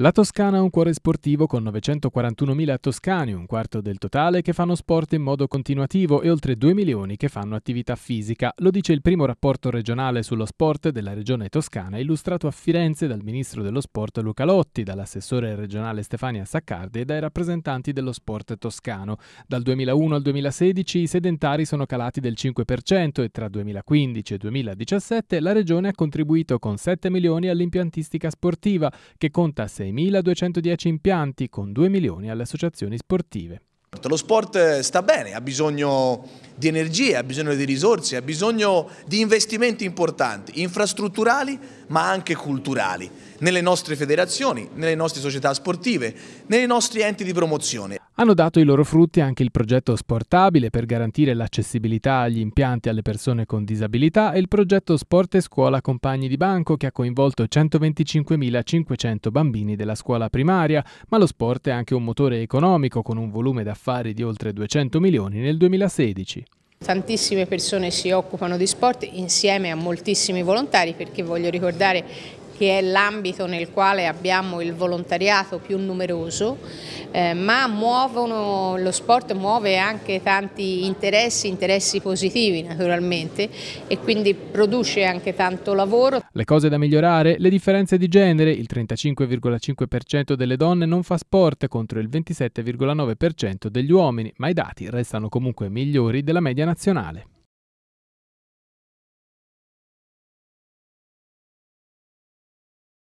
La Toscana ha un cuore sportivo con 941.000 toscani, un quarto del totale, che fanno sport in modo continuativo e oltre 2 milioni che fanno attività fisica. Lo dice il primo rapporto regionale sullo sport della regione toscana, illustrato a Firenze dal ministro dello sport Luca Lotti, dall'assessore regionale Stefania Saccardi e dai rappresentanti dello sport toscano. Dal 2001 al 2016 i sedentari sono calati del 5% e tra 2015 e 2017 la regione ha contribuito con 7 milioni all'impiantistica sportiva, che conta 6 6.210 impianti con 2 milioni alle associazioni sportive. Lo sport eh, sta bene, ha bisogno di energie, ha bisogno di risorse, ha bisogno di investimenti importanti, infrastrutturali ma anche culturali, nelle nostre federazioni, nelle nostre società sportive, nei nostri enti di promozione. Hanno dato i loro frutti anche il progetto Sportabile per garantire l'accessibilità agli impianti alle persone con disabilità e il progetto Sport e Scuola Compagni di Banco che ha coinvolto 125.500 bambini della scuola primaria, ma lo sport è anche un motore economico con un volume d'affari di oltre 200 milioni nel 2016. Tantissime persone si occupano di sport insieme a moltissimi volontari perché voglio ricordare che è l'ambito nel quale abbiamo il volontariato più numeroso, eh, ma muovono, lo sport muove anche tanti interessi, interessi positivi naturalmente e quindi produce anche tanto lavoro. Le cose da migliorare, le differenze di genere, il 35,5% delle donne non fa sport contro il 27,9% degli uomini, ma i dati restano comunque migliori della media nazionale.